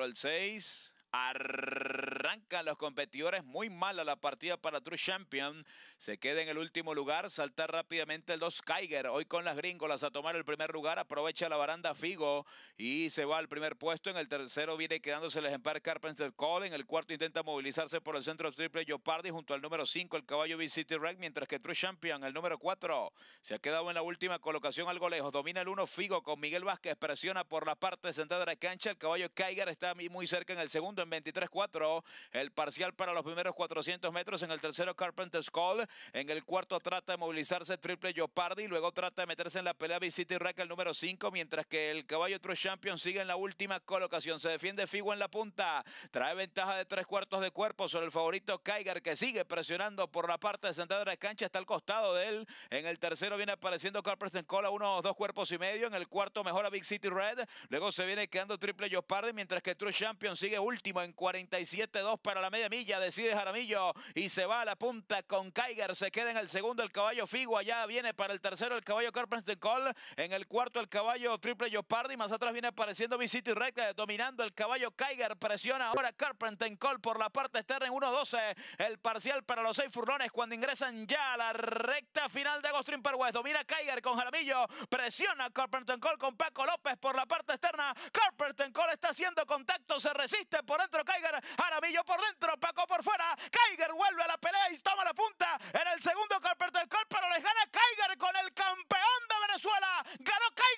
al el 6. Arrancan los competidores muy mal a la partida para True Champion. Se queda en el último lugar. Salta rápidamente el 2 Kiger. Hoy con las gringolas a tomar el primer lugar. Aprovecha la baranda Figo y se va al primer puesto. En el tercero viene quedándose el ejemplar Carpenter Cole. En el cuarto intenta movilizarse por el centro triple Jopardi junto al número 5, el caballo V-City Rack. Mientras que True Champion, el número 4, se ha quedado en la última colocación algo lejos. Domina el 1 Figo con Miguel Vázquez. Presiona por la parte central de la cancha. El caballo Kiger está muy cerca en el segundo en 23-4. El parcial para los primeros 400 metros. En el tercero, Carpenter's Call. En el cuarto, trata de movilizarse triple Jopardi. Luego trata de meterse en la pelea Big City Rack el número 5. Mientras que el caballo True Champion sigue en la última colocación. Se defiende Figo en la punta. Trae ventaja de tres cuartos de cuerpo sobre el favorito Kaiger, que sigue presionando por la parte de sentado de la cancha. Está al costado de él. En el tercero viene apareciendo Carpenter's Call a unos dos cuerpos y medio. En el cuarto, mejora Big City Red. Luego se viene quedando triple Jopardi. Mientras que True Champion sigue último en 47.2 para la media milla. Decide Jaramillo y se va a la punta con Kiger, Se queda en el segundo el caballo Figua. allá viene para el tercero el caballo Carpenter Call. En el cuarto el caballo Triple Jopardi. Más atrás viene apareciendo y Recta dominando el caballo Kiger, Presiona ahora Carpenter Call por la parte externa en 1.12 El parcial para los seis furlones cuando ingresan ya a la recta final de Agostín Perwest. Domina Kiger con Jaramillo. Presiona Carpenter Call con Paco López por la parte externa. Carpenter Call está haciendo contacto. Se resiste por dentro, Kaiger, Aramillo por dentro, Paco por fuera, Kaiger vuelve a la pelea y toma la punta en el segundo carpet del col, pero les gana Kaiger con el campeón de Venezuela, ganó Kyger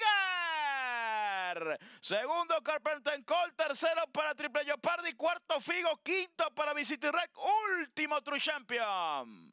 Segundo Carpenter Col, tercero para Triple Yopardi, cuarto Figo, quinto para Rec, último True Champion.